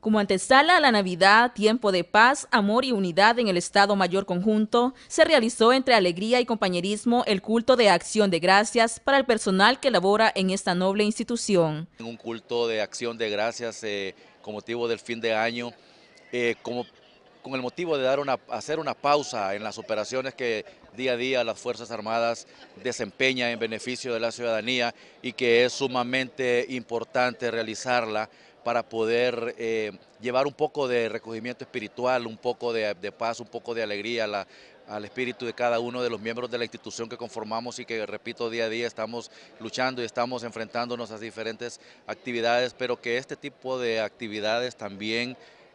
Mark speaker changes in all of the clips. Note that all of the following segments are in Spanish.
Speaker 1: Como antesala a la Navidad, tiempo de paz, amor y unidad en el Estado Mayor Conjunto, se realizó entre alegría y compañerismo el culto de acción de gracias para el personal que labora en esta noble institución.
Speaker 2: Un culto de acción de gracias eh, con motivo del fin de año, eh, como, con el motivo de dar una, hacer una pausa en las operaciones que día a día las Fuerzas Armadas desempeñan en beneficio de la ciudadanía y que es sumamente importante realizarla para poder eh, llevar un poco de recogimiento espiritual, un poco de, paz, un poco de alegría al espíritu de cada uno de los miembros de la institución que conformamos y que, repito, día a día estamos luchando y estamos enfrentándonos a diferentes actividades, pero que este tipo de actividades también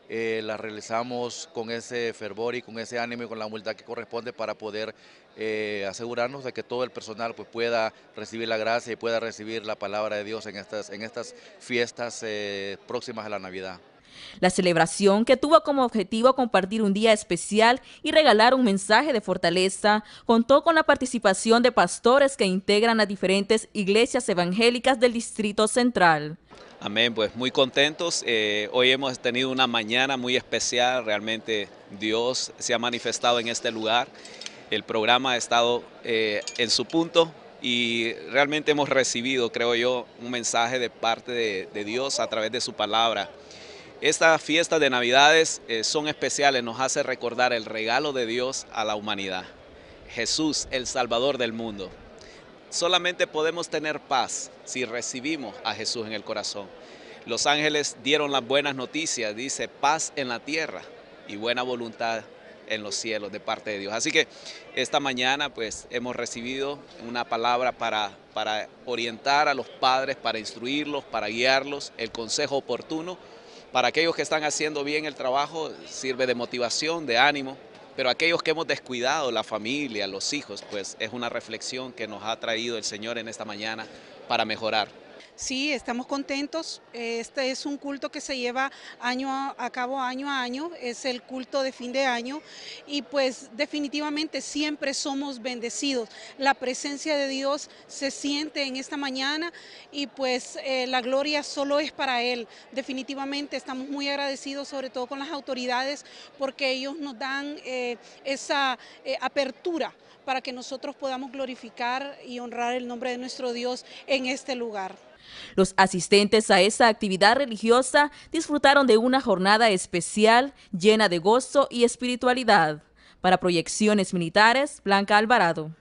Speaker 2: eh, la realizamos con ese fervor y con ese ánimo y con la humildad que corresponde para poder eh, asegurarnos de que todo el personal pues, pueda recibir la gracia y pueda recibir la palabra de Dios en estas, en estas fiestas eh, próximas a la Navidad.
Speaker 1: La celebración, que tuvo como objetivo compartir un día especial y regalar un mensaje de fortaleza, contó con la participación de pastores que integran a diferentes iglesias evangélicas del Distrito Central.
Speaker 3: Amén, pues muy contentos. Eh, hoy hemos tenido una mañana muy especial, realmente Dios se ha manifestado en este lugar. El programa ha estado eh, en su punto, y realmente hemos recibido, creo yo, un mensaje de parte de, Dios a través de su palabra. Estas fiestas de Navidades eh, son especiales, nos hace recordar el regalo de Dios a la humanidad. Jesús, el Salvador del mundo. Solamente podemos tener paz si recibimos a Jesús en el corazón. Los ángeles dieron las buenas noticias, dice paz en la tierra y buena voluntad en los cielos de parte de Dios. Así que esta mañana pues hemos recibido una palabra para, para orientar a los padres, para instruirlos, para guiarlos, el consejo oportuno para aquellos que están haciendo bien el trabajo sirve de motivación, de ánimo, pero aquellos que hemos descuidado, la familia, los hijos, pues es una reflexión que nos ha traído el Señor en esta mañana para mejorar.
Speaker 4: Sí, estamos contentos. Este es un culto que se lleva año a, cabo año a año, es el culto de fin de año y pues definitivamente siempre somos bendecidos. La presencia de Dios se siente en esta mañana y pues eh, la gloria solo es para Él. Definitivamente estamos muy agradecidos, sobre todo con las autoridades, porque ellos nos dan eh, esa eh, apertura para que nosotros podamos glorificar y honrar el nombre de nuestro Dios en este lugar.
Speaker 1: Los asistentes a esa actividad religiosa disfrutaron de una jornada especial llena de gozo y espiritualidad. Para proyecciones militares, Blanca Alvarado.